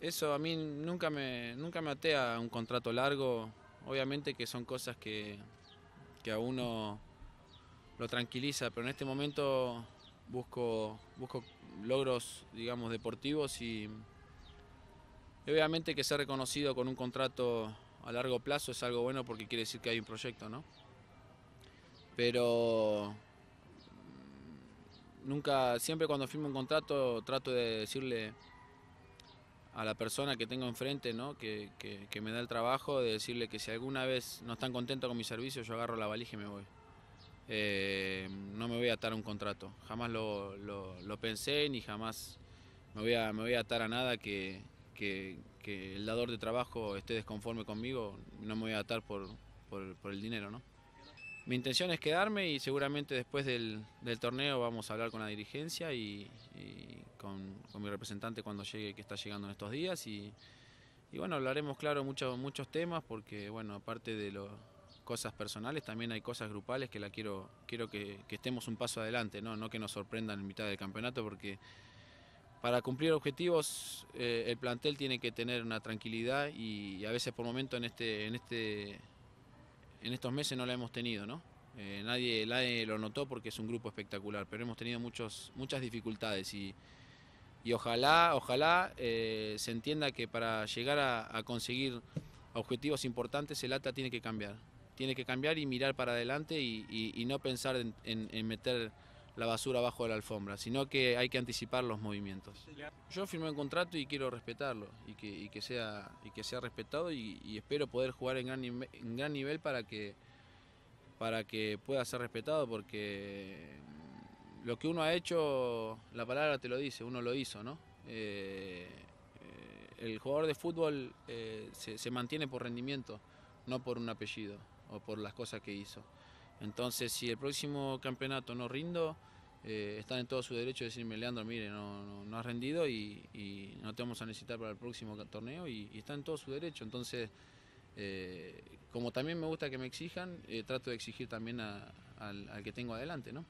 Eso a mí nunca me, nunca me até a un contrato largo. Obviamente que son cosas que, a uno lo tranquiliza, pero en este momento busco, busco logros, digamos, deportivos y, y obviamente que ser reconocido con un contrato a largo plazo es algo bueno porque quiere decir que hay un proyecto, ¿no? Pero Nunca, siempre cuando firmo un contrato trato de decirle a la persona que tengo enfrente, ¿no? que, me da el trabajo, de decirle que si alguna vez no están contentos con mi servicio, yo agarro la valija y me voy. Eh, no me voy a atar a un contrato. Jamás lo, pensé ni jamás me voy a, me voy a atar a nada que, el dador de trabajo esté desconforme conmigo. No me voy a atar por, por el dinero, ¿no? mi intención es quedarme y seguramente después del, torneo vamos a hablar con la dirigencia y, con, mi representante cuando llegue, que está llegando en estos días. Y, bueno, hablaremos, claro, muchos muchos temas porque, bueno, aparte de las cosas personales, también hay cosas grupales que la quiero, quiero que, estemos un paso adelante, ¿no? que nos sorprendan en mitad del campeonato porque para cumplir objetivos eh, el plantel tiene que tener una tranquilidad y, y, a veces por momento en este, en este en estos meses no la hemos tenido, ¿no? Eh, nadie, nadie, lo notó porque es un grupo espectacular, pero hemos tenido muchos, muchas dificultades y, y ojalá, ojalá eh, se entienda que para llegar a, conseguir objetivos importantes el ATA tiene que cambiar, tiene que cambiar y mirar para adelante y, no pensar en, en meter la basura bajo de la alfombra, sino que hay que anticipar los movimientos. Yo firmé un contrato y quiero respetarlo y que, sea, y que sea respetado y, espero poder jugar en gran, gran nivel para que, para que pueda ser respetado porque lo que uno ha hecho, la palabra te lo dice, uno lo hizo, ¿no? Eh, eh, el jugador de fútbol eh, se, se mantiene por rendimiento, no por un apellido o por las cosas que hizo. Entonces, si el próximo campeonato no rindo, eh, están en todo su derecho de decirme, Leandro, mire, no, has rendido y, no te vamos a necesitar para el próximo torneo y, está en todo su derecho. Entonces, eh, como también me gusta que me exijan, eh, trato de exigir también al, al, que tengo adelante, ¿no?